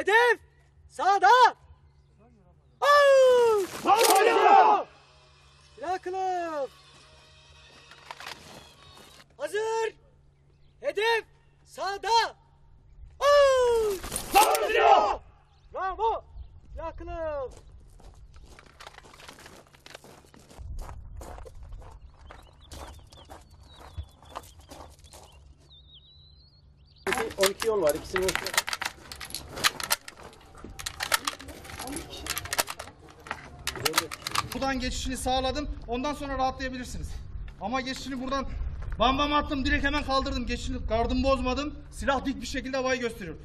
Hedef sağda. Sağda. Silah kılıf. Hazır. Hedef sağda. Sağda. Bravo. Silah kılıf. On iki yol var. İkisini göster. Kapıdan geçişini sağladım. Ondan sonra rahatlayabilirsiniz. Ama geçişini buradan bam bam attım. Direkt hemen kaldırdım. Geçişini gardımı bozmadım. Silah dik bir şekilde havayı gösteriyorum.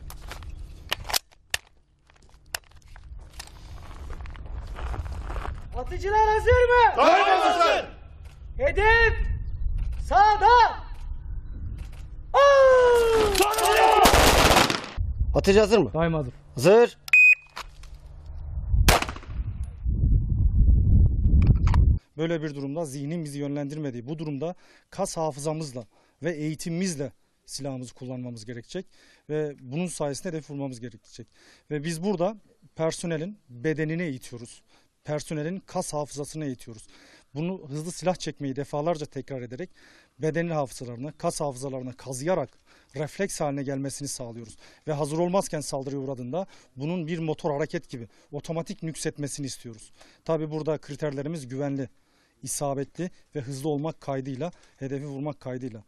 Atıcılar hazır mı? Daima hazır. Hedef sağda. Atıcı hazır mı? Daima hazır. Hazır. Böyle bir durumda zihnin bizi yönlendirmediği bu durumda kas hafızamızla ve eğitimimizle silahımızı kullanmamız gerekecek ve bunun sayesinde hedef vurmamız gerekecek. Ve biz burada personelin bedenini eğitiyoruz. Personelin kas hafızasını eğitiyoruz. Bunu hızlı silah çekmeyi defalarca tekrar ederek bedenin hafızalarını, kas hafızalarını kazıyarak refleks haline gelmesini sağlıyoruz. Ve hazır olmazken saldırıya uğradığında bunun bir motor hareket gibi otomatik nüksetmesini istiyoruz. Tabi burada kriterlerimiz güvenli isabetli ve hızlı olmak kaydıyla, hedefi vurmak kaydıyla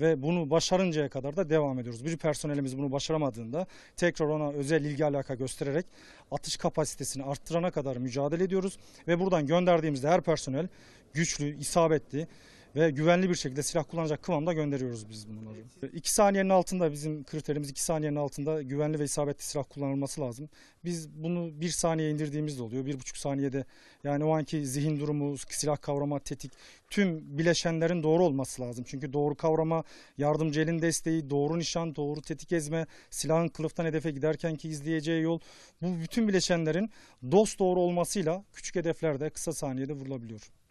ve bunu başarıncaya kadar da devam ediyoruz. Bir personelimiz bunu başaramadığında tekrar ona özel ilgi alaka göstererek atış kapasitesini arttırana kadar mücadele ediyoruz ve buradan gönderdiğimizde her personel güçlü, isabetli, ve güvenli bir şekilde silah kullanacak kıvamda gönderiyoruz biz bunları. 2 saniyenin altında bizim kriterimiz 2 saniyenin altında güvenli ve isabetli silah kullanılması lazım. Biz bunu 1 saniye indirdiğimizde oluyor. 1,5 saniyede yani o anki zihin durumu, silah kavrama, tetik tüm bileşenlerin doğru olması lazım. Çünkü doğru kavrama, yardımcı elin desteği, doğru nişan, doğru tetik ezme, silahın kılıftan hedefe giderken ki izleyeceği yol bu bütün bileşenlerin dost doğru olmasıyla küçük hedeflerde kısa saniyede vurulabiliyor.